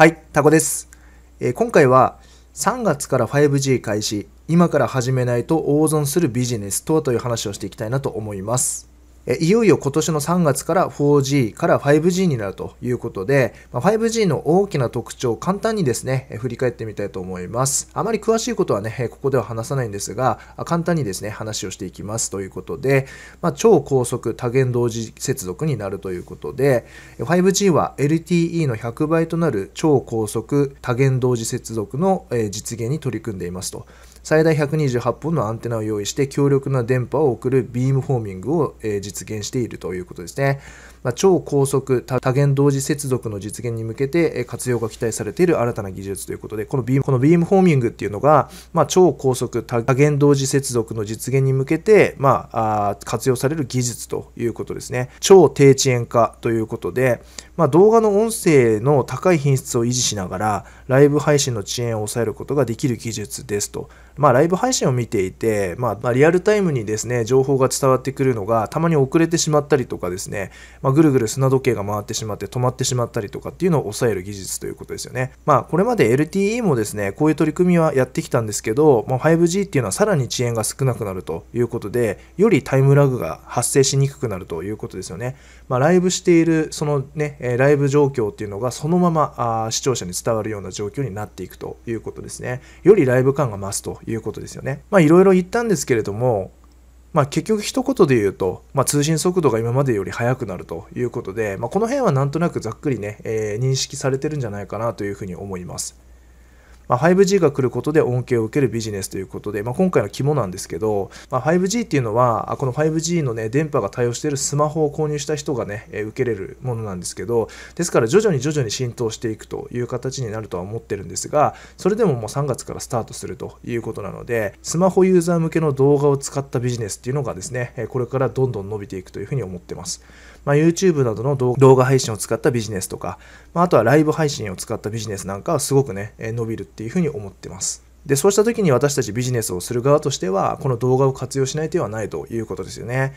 はい、タコです、えー、今回は3月から 5G 開始、今から始めないと大損するビジネスとはという話をしていきたいなと思います。いよいよ今年の3月から 4G から 5G になるということで、5G の大きな特徴、を簡単にですね、振り返ってみたいと思います。あまり詳しいことはね、ここでは話さないんですが、簡単にですね、話をしていきますということで、まあ、超高速多元同時接続になるということで、5G は LTE の100倍となる超高速多元同時接続の実現に取り組んでいますと。最大128本のアンテナを用意して強力な電波を送るビームフォーミングを、実現しているということですね。まあ、超高速多元同時接続の実現に向けて活用が期待されている新たな技術ということで、このビームこのビームホーミングっていうのが、まあ、超高速多元同時接続の実現に向けて、まあ、あ活用される技術ということですね。超低遅延化ということで、まあ、動画の音声の高い品質を維持しながら、ライブ配信の遅延を抑えることができる技術ですと。まあ、ライブ配信を見ていて、まあ、リアルタイムにですね、情報が伝わってくるのが、たまに遅れてしまったりとかですね、ままあ、ぐるぐる砂時計が回ってしまって止まってしまったりとかっていうのを抑える技術ということですよね。まあ、これまで LTE もですね、こういう取り組みはやってきたんですけど、まあ、5G っていうのはさらに遅延が少なくなるということで、よりタイムラグが発生しにくくなるということですよね。まあ、ライブしている、そのね、ライブ状況っていうのがそのままあ視聴者に伝わるような状況になっていくということですね。よりライブ感が増すということですよね。まあ、いろいろ言ったんですけれども、まあ、結局一言で言うと、まあ、通信速度が今までより速くなるということで、まあ、この辺はなんとなくざっくりね、えー、認識されてるんじゃないかなというふうに思います。まあ、5G が来ることで恩恵を受けるビジネスということで、まあ、今回の肝なんですけど、まあ、5G っていうのは、この 5G の、ね、電波が対応しているスマホを購入した人がね、え受けれるものなんですけど、ですから徐々に徐々に浸透していくという形になるとは思ってるんですが、それでももう3月からスタートするということなので、スマホユーザー向けの動画を使ったビジネスっていうのがですね、これからどんどん伸びていくというふうに思ってます。まあ、YouTube などの動画配信を使ったビジネスとか、まあ、あとはライブ配信を使ったビジネスなんかはすごくね、伸びるってっていうふうに思ってます。でそうした時に私たちビジネスをする側としてはこの動画を活用しない手はないということですよね。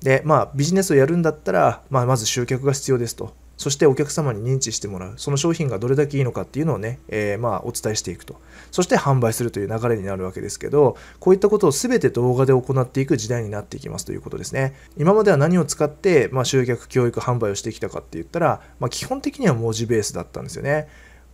でまあビジネスをやるんだったら、まあ、まず集客が必要ですとそしてお客様に認知してもらうその商品がどれだけいいのかっていうのをね、えー、まあお伝えしていくとそして販売するという流れになるわけですけどこういったことを全て動画で行っていく時代になっていきますということですね今までは何を使って、まあ、集客教育販売をしてきたかって言ったら、まあ、基本的には文字ベースだったんですよね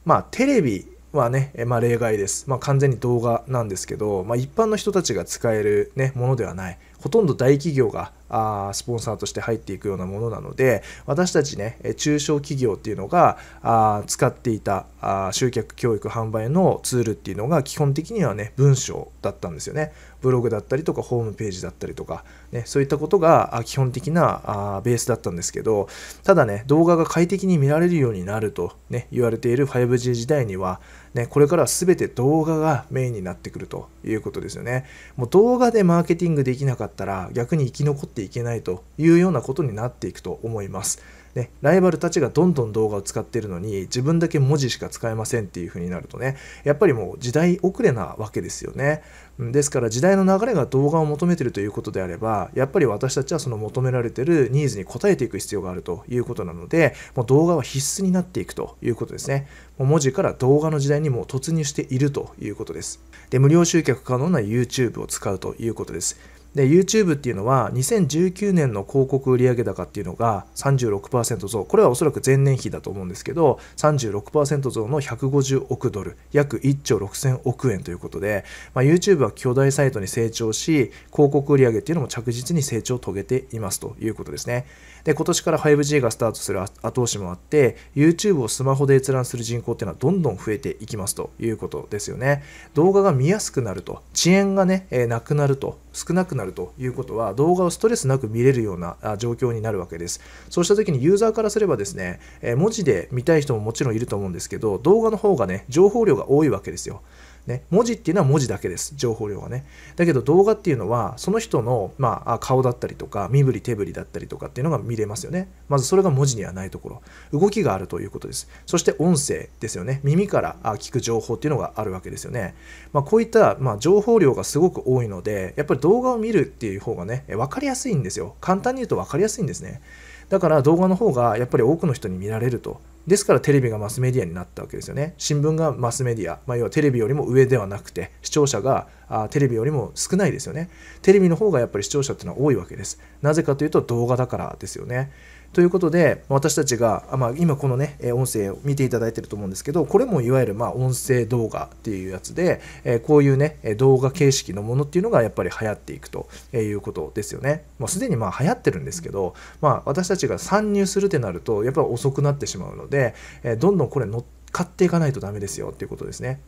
まあテレビまあね、まあ、例外です。まあ、完全に動画なんですけど、まあ、一般の人たちが使える、ね、ものではない。ほとんど大企業があスポンサーとして入っていくようなものなので私たちね中小企業っていうのがあ使っていたあ集客教育販売のツールっていうのが基本的にはね文章だったんですよねブログだったりとかホームページだったりとか、ね、そういったことが基本的なあベースだったんですけどただね動画が快適に見られるようになると、ね、言われている 5G 時代には、ね、これからは全て動画がメインになってくるということですよねもう動画でマーケティングできなかったら逆に生き残ってていけないというようなことになっていくと思います。ね、ライバルたちがどんどん動画を使ってるのに自分だけ文字しか使えませんっていう風になるとねやっぱりもう時代遅れなわけですよねですから時代の流れが動画を求めてるということであればやっぱり私たちはその求められてるニーズに応えていく必要があるということなのでもう動画は必須になっていくということですねもう文字から動画の時代にも突入しているということですで無料集客可能な YouTube を使うということですで YouTube っていうのは2019年の広告売上高っていうのが36%増これはおそらく前年比だと思うんですけど36%増の150億ドル約1兆6000億円ということで、まあ、YouTube は巨大サイトに成長し広告売上っていうのも着実に成長を遂げていますということですね。で、今年から 5G がスタートする後押しもあって、YouTube をスマホで閲覧する人口っていうのはどんどん増えていきますということですよね。動画が見やすくなると、遅延がね、えー、なくなると、少なくなるということは、動画をストレスなく見れるような状況になるわけです。そうした時にユーザーからすればですね、えー、文字で見たい人ももちろんいると思うんですけど、動画の方がね、情報量が多いわけですよ。ね、文字っていうのは文字だけです、情報量はね。だけど動画っていうのは、その人の、まあ、顔だったりとか、身振り手振りだったりとかっていうのが見れますよね。まずそれが文字にはないところ。動きがあるということです。そして音声ですよね。耳から聞く情報っていうのがあるわけですよね。まあ、こういった、まあ、情報量がすごく多いので、やっぱり動画を見るっていう方がね、分かりやすいんですよ。簡単に言うと分かりやすいんですね。だから動画の方がやっぱり多くの人に見られると。ですからテレビがマスメディアになったわけですよね。新聞がマスメディア、まあ、要はテレビよりも上ではなくて、視聴者があテレビよりも少ないですよね。テレビの方がやっぱり視聴者っていうのは多いわけです。なぜかというと動画だからですよね。ということで私たちが、まあ、今このね音声を見ていただいてると思うんですけどこれもいわゆるま音声動画っていうやつで、えこういうね動画形式のものっていうのがやっぱり流行っていくということですよね。ますでにまあ流行ってるんですけど、まあ、私たちが参入するってなるとやっぱり遅くなってしまうので、えどんどんこれ乗っかっていかないとダメですよっていうことですね。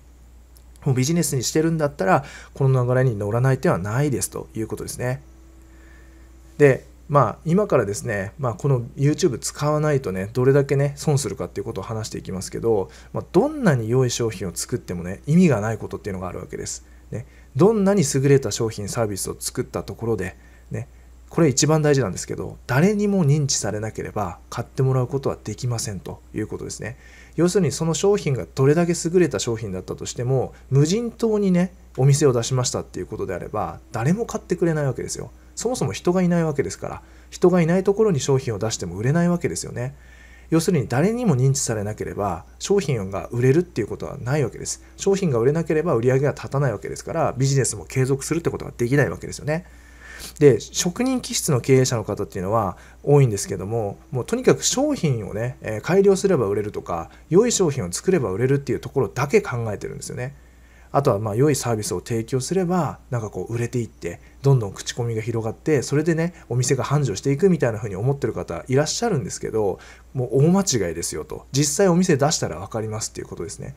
もうビジネスにしてるんだったらこの流れに乗らない手はないですということですね。でまあ、今からですね、まあ、この YouTube 使わないとね、どれだけね、損するかっていうことを話していきますけど、まあ、どんなに良い商品を作ってもね、意味がないことっていうのがあるわけです。ね、どんなに優れた商品、サービスを作ったところで、ね、これ一番大事なんですけど、誰にも認知されなければ買ってもらうことはできませんということですね。要するにその商品がどれだけ優れた商品だったとしても、無人島にね、お店を出しましたっていうことであれば、誰も買ってくれないわけですよ。そもそも人がいないわけですから、人がいないところに商品を出しても売れないわけですよね。要するに誰にも認知されなければ商品が売れるっていうことはないわけです。商品が売れなければ売り上げが立たないわけですからビジネスも継続するってことができないわけですよね。で職人気質の経営者の方っていうのは多いんですけどももうとにかく商品をね改良すれば売れるとか良い商品を作れば売れるっていうところだけ考えてるんですよね。あとはまあ良いサービスを提供すればなんかこう売れていってどんどん口コミが広がってそれでねお店が繁盛していくみたいな風に思ってる方いらっしゃるんですけどもう大間違いですよと実際お店出したら分かりますっていうことですね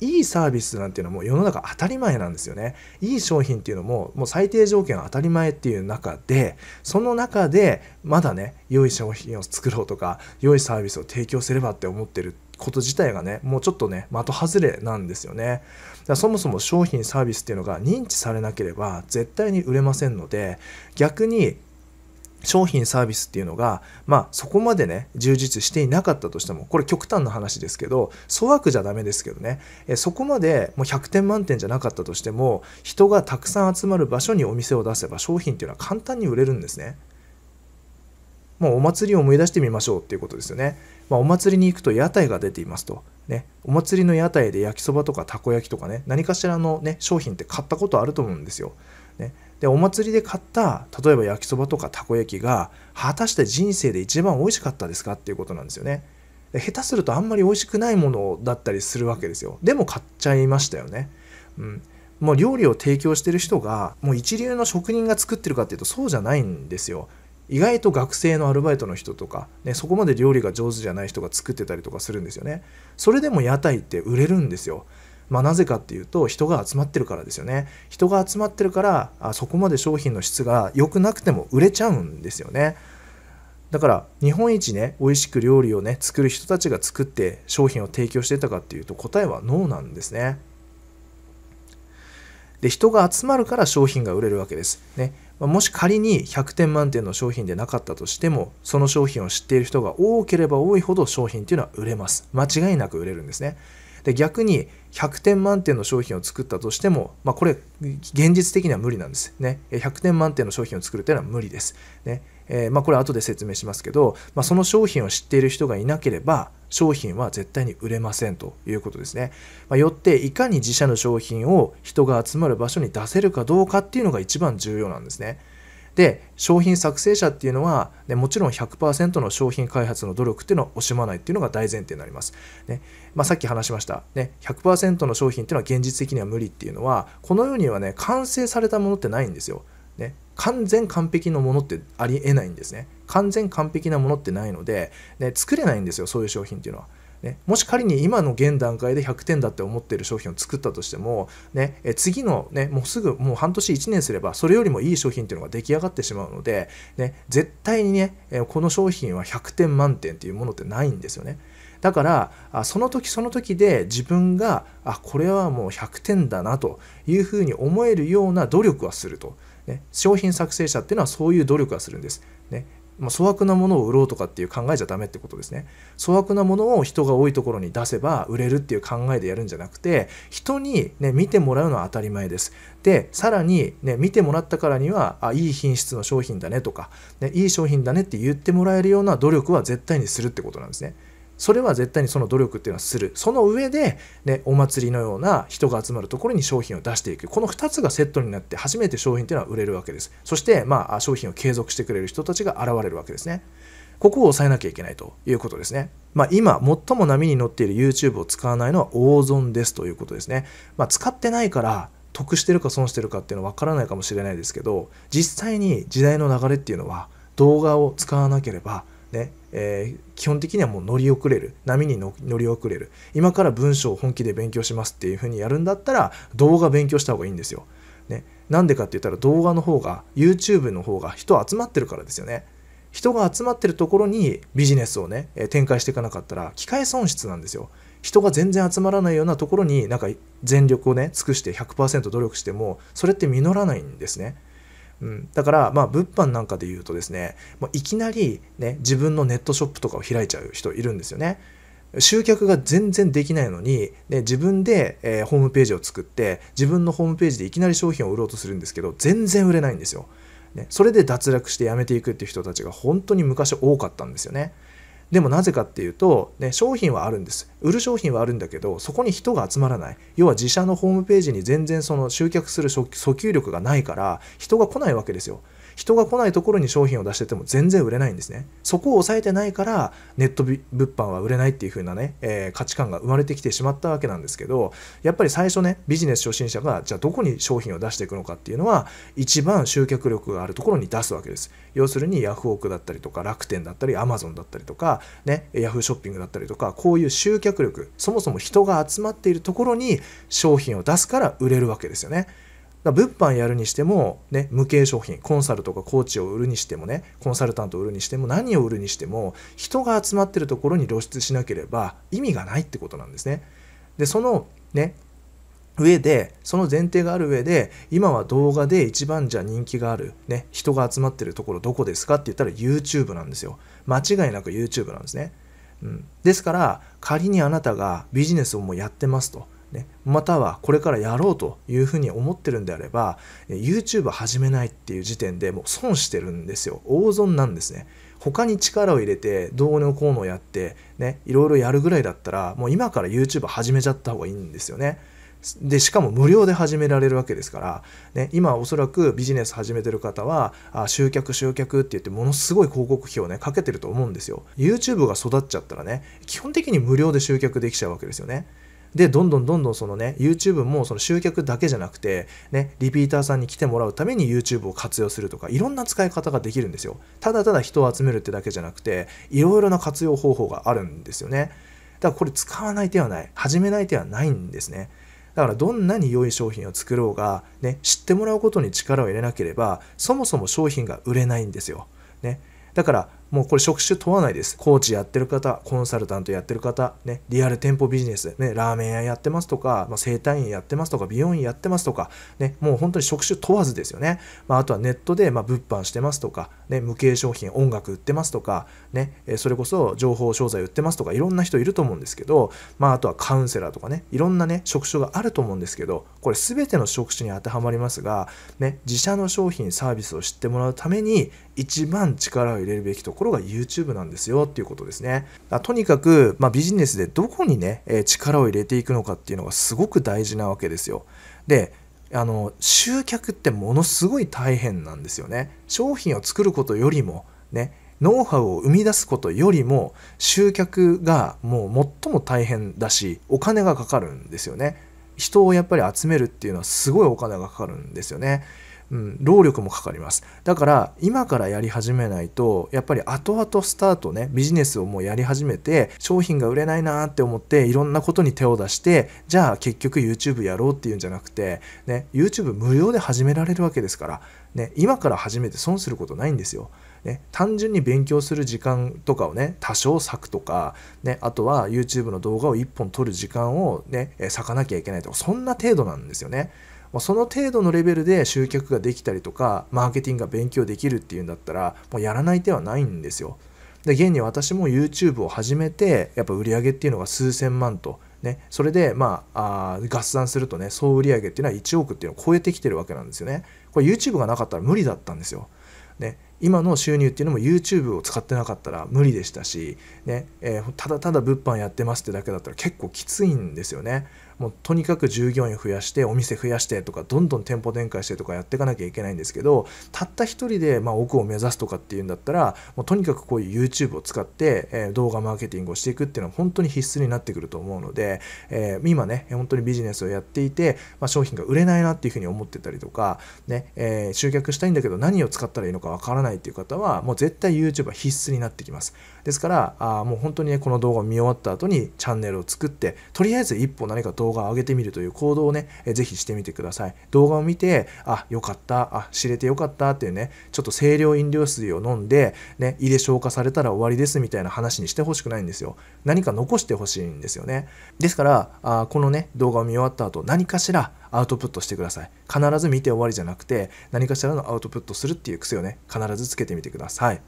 いいサービスなんていうのはもう世の中当たり前なんですよねいい商品っていうのももう最低条件は当たり前っていう中でその中でまだね良い商品を作ろうとか良いサービスを提供すればって思ってるってこと自体がねもうちょっとね的外れなんですよねだそもそも商品サービスっていうのが認知されなければ絶対に売れませんので逆に商品サービスっていうのが、まあ、そこまでね充実していなかったとしてもこれ極端な話ですけど粗悪じゃダメですけどねえそこまでもう100点満点じゃなかったとしても人がたくさん集まる場所にお店を出せば商品っていうのは簡単に売れるんですねまあ、お祭りを思い出してみましょうっていうことですよね。まあ、お祭りに行くと屋台が出ていますと。ね、お祭りの屋台で焼きそばとかたこ焼きとかね、何かしらの、ね、商品って買ったことあると思うんですよ。ね、でお祭りで買った例えば焼きそばとかたこ焼きが果たして人生で一番美味しかったですかっていうことなんですよね。下手するとあんまり美味しくないものだったりするわけですよ。でも買っちゃいましたよね。うん、もう料理を提供してる人がもう一流の職人が作ってるかっていうとそうじゃないんですよ。意外と学生のアルバイトの人とか、ね、そこまで料理が上手じゃない人が作ってたりとかするんですよねそれでも屋台って売れるんですよまあ、なぜかっていうと人が集まってるからですよね人が集まってるからあそこまで商品の質が良くなくても売れちゃうんですよねだから日本一ね美味しく料理をね作る人たちが作って商品を提供してたかっていうと答えはノーなんですねで人が集まるから商品が売れるわけです、ね、もし仮に100点満点の商品でなかったとしてもその商品を知っている人が多ければ多いほど商品っていうのは売れます間違いなく売れるんですねで逆に100点満点の商品を作ったとしても、まあ、これ現実的には無理なんですね100点満点の商品を作るというのは無理です、ね、えー、まあ、これ後で説明しますけど、まあ、その商品を知っている人がいなければ商品は絶対に売れませんということですね。まあ、よっていかに自社の商品を人が集まる場所に出せるかどうかっていうのが一番重要なんですね。で商品作成者っていうのは、ね、もちろん100%の商品開発の努力っていうのは惜しまないっていうのが大前提になります。ねまあ、さっき話しました、ね、100%の商品っていうのは現実的には無理っていうのはこの世にはね完成されたものってないんですよ。ね、完全完璧なものってありえないんですね。完全完璧なものってないので、ね、作れないんですよ、そういう商品っていうのは。ね、もし仮に今の現段階で100点だって思っている商品を作ったとしても、ね、え次の、ね、もうすぐもう半年1年すればそれよりもいい商品っていうのが出来上がってしまうので、ね、絶対にねこの商品は100点満点っていうものってないんですよね。だからその時その時で自分があこれはもう100点だなというふうに思えるような努力はすると。ね、商品作成者っていうのはそういう努力はするんです。ねま粗悪なものを売ろうとかっていう考えじゃダメってことですね。粗悪なものを人が多いところに出せば売れるっていう考えでやるんじゃなくて、人にね、見てもらうのは当たり前です。で、さらにね、見てもらったからには、あ、いい品質の商品だねとか、ね、いい商品だねって言ってもらえるような努力は絶対にするってことなんですね。それは絶対にその努力っていうのはするその上で、ね、お祭りのような人が集まるところに商品を出していくこの2つがセットになって初めて商品っていうのは売れるわけですそして、まあ、商品を継続してくれる人たちが現れるわけですねここを抑えなきゃいけないということですね。まあ、今、最も波に乗っている YouTube を使わないのは大損ですということですね。まあ、使ってないから、得してるか損してるかっていうのは分からないかもしれないですけど、実際に時代の流れっていうのは、動画を使わなければねえー、基本的にはもう乗り遅れる波に乗り遅れる今から文章を本気で勉強しますっていう風にやるんだったら動画勉強した方がいいんですよ。ね、なんでかって言ったら動画の方が YouTube の方が人集まってるからですよね。人が集まってるところにビジネスをね展開していかなかったら機械損失なんですよ。人が全然集まらないようなところになんか全力をね尽くして100%努力してもそれって実らないんですね。うん、だから、まあ、物販なんかで言うとですね、もういきなり、ね、自分のネットショップとかを開いちゃう人いるんですよね。集客が全然できないのに、ね、自分で、えー、ホームページを作って、自分のホームページでいきなり商品を売ろうとするんですけど、全然売れないんですよ。ね、それで脱落してやめていくっていう人たちが本当に昔多かったんですよね。でもなぜかっていうと、ね、商品はあるんです。売る商品はあるんだけど、そこに人が集まらない。要は自社のホームページに全然その集客する訴求力がないから、人が来ないわけですよ。人が来ないところに商品を出してても全然売れないんですね。そこを抑えてないから、ネット物販は売れないっていう風なね、えー、価値観が生まれてきてしまったわけなんですけど、やっぱり最初ね、ビジネス初心者が、じゃあどこに商品を出していくのかっていうのは、一番集客力があるところに出すわけです。要するに、ヤフオクだったりとか、楽天だったり、アマゾンだったりとか、ね、ヤフーショッピングだったりとか、こういう集客力、そもそも人が集まっているところに商品を出すから売れるわけですよね。物販やるにしても、ね、無形商品コンサルとかコーチを売るにしてもねコンサルタントを売るにしても何を売るにしても人が集まってるところに露出しなければ意味がないってことなんですね。でそのね上でその前提がある上で今は動画で一番じゃ人気がある、ね、人が集まってるところどこですかって言ったら YouTube なんですよ間違いなく YouTube なんですね、うん、ですから仮にあなたがビジネスをもうやってますとね、またはこれからやろうというふうに思ってるんであれば YouTube 始めないっていう時点でもう損してるんですよ大損なんですね他に力を入れてどうのこうのやってねいろいろやるぐらいだったらもう今から YouTube 始めちゃった方がいいんですよねでしかも無料で始められるわけですから、ね、今おそらくビジネス始めてる方はあ集客集客って言ってものすごい広告費をねかけてると思うんですよ YouTube が育っちゃったらね基本的に無料で集客できちゃうわけですよねで、どんどんどんどんそのね、YouTube もその集客だけじゃなくて、ね、リピーターさんに来てもらうために YouTube を活用するとか、いろんな使い方ができるんですよ。ただただ人を集めるってだけじゃなくて、いろいろな活用方法があるんですよね。だからこれ使わない手はない、始めない手はないんですね。だからどんなに良い商品を作ろうが、ね、知ってもらうことに力を入れなければ、そもそも商品が売れないんですよ。ね、だからもうこれ職種問わないです。コーチやってる方、コンサルタントやってる方、ね、リアル店舗ビジネス、ね、ラーメン屋やってますとか、まあ、整体院やってますとか、美容院やってますとか、ね、もう本当に職種問わずですよね。まあ、あとはネットで、ま物販してますとか、ね、無形商品、音楽売ってますとか、ね、それこそ情報商材売ってますとか、いろんな人いると思うんですけど、まあ、あとはカウンセラーとかね、いろんなね、職種があると思うんですけど、これ全ての職種に当てはまりますが、ね、自社の商品、サービスを知ってもらうために、一番力を入れるべきところが YouTube なんですよっていうことですね。とにかく、まあ、ビジネスでどこにね、え力を入れていくのかっていうのがすごく大事なわけですよ。で、あの集客ってものすごい大変なんですよね。商品を作ることよりもね、ノウハウを生み出すことよりも集客がもう最も大変だしお金がかかるんですよね。人をやっぱり集めるっていうのはすごいお金がかかるんですよね。うん、労力もかかりますだから今からやり始めないとやっぱり後々スタートねビジネスをもうやり始めて商品が売れないなって思っていろんなことに手を出してじゃあ結局 YouTube やろうっていうんじゃなくて、ね、YouTube 無料で始められるわけですから、ね、今から始めて損することないんですよ。ね、単純に勉強する時間とかをね多少割くとか、ね、あとは YouTube の動画を1本撮る時間をね割かなきゃいけないとかそんな程度なんですよね。その程度のレベルで集客ができたりとかマーケティングが勉強できるっていうんだったらもうやらない手はないんですよ。で現に私も YouTube を始めてやっぱ売り上げっていうのが数千万と。ね、それで、まあ、あ合算するとね総売上げっていうのは1億っていうのを超えてきてるわけなんですよね。これ YouTube がなかったら無理だったんですよ。ね、今の収入っていうのも YouTube を使ってなかったら無理でしたし、ねえー、ただただ物販やってますってだけだったら結構きついんですよね。もうとにかく従業員増やしてお店増やしてとかどんどん店舗展開してとかやっていかなきゃいけないんですけどたった1人でま奥を目指すとかっていうんだったらもうとにかくこういう YouTube を使って、え動画マーケティングをしていくっていうのは本当に必須になってくると思うので、えー、今ね本当にビジネスをやっていて、まあ、商品が売れないなっていうふうに思ってたりとか、ねえー、集客したいんだけど何を使ったらいいのかわからないっていう方はもう絶対 YouTube は必須になってきます。ですからあもう本当にねこの動画を見終わった後にチャンネルを作ってとりあえず一歩何か動画を上げてみるという行動をね是非してみてください動画を見てあよかったあ知れてよかったっていうねちょっと清涼飲料水を飲んで、ね、胃で消化されたら終わりですみたいな話にしてほしくないんですよ何か残してほしいんですよねですからあこのね動画を見終わった後何かしらアウトプットしてください必ず見て終わりじゃなくて何かしらのアウトプットするっていう癖をね必ずつけてみてください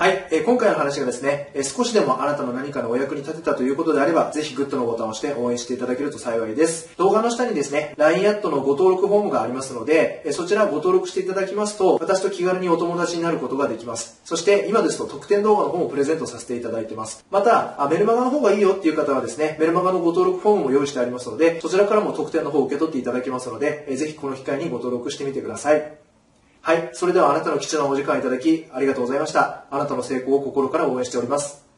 はい、えー、今回の話がですね、えー、少しでもあなたの何かのお役に立てたということであれば、ぜひグッドのボタンを押して応援していただけると幸いです。動画の下にですね、LINE アットのご登録フォームがありますので、えー、そちらご登録していただきますと、私と気軽にお友達になることができます。そして、今ですと特典動画の方もプレゼントさせていただいてます。また、あメルマガの方がいいよっていう方はですね、メルマガのご登録フォームも用意してありますので、そちらからも特典の方を受け取っていただけますので、えー、ぜひこの機会にご登録してみてください。はい、それではあなたの貴重なお時間いただきありがとうございました。あなたの成功を心から応援しております。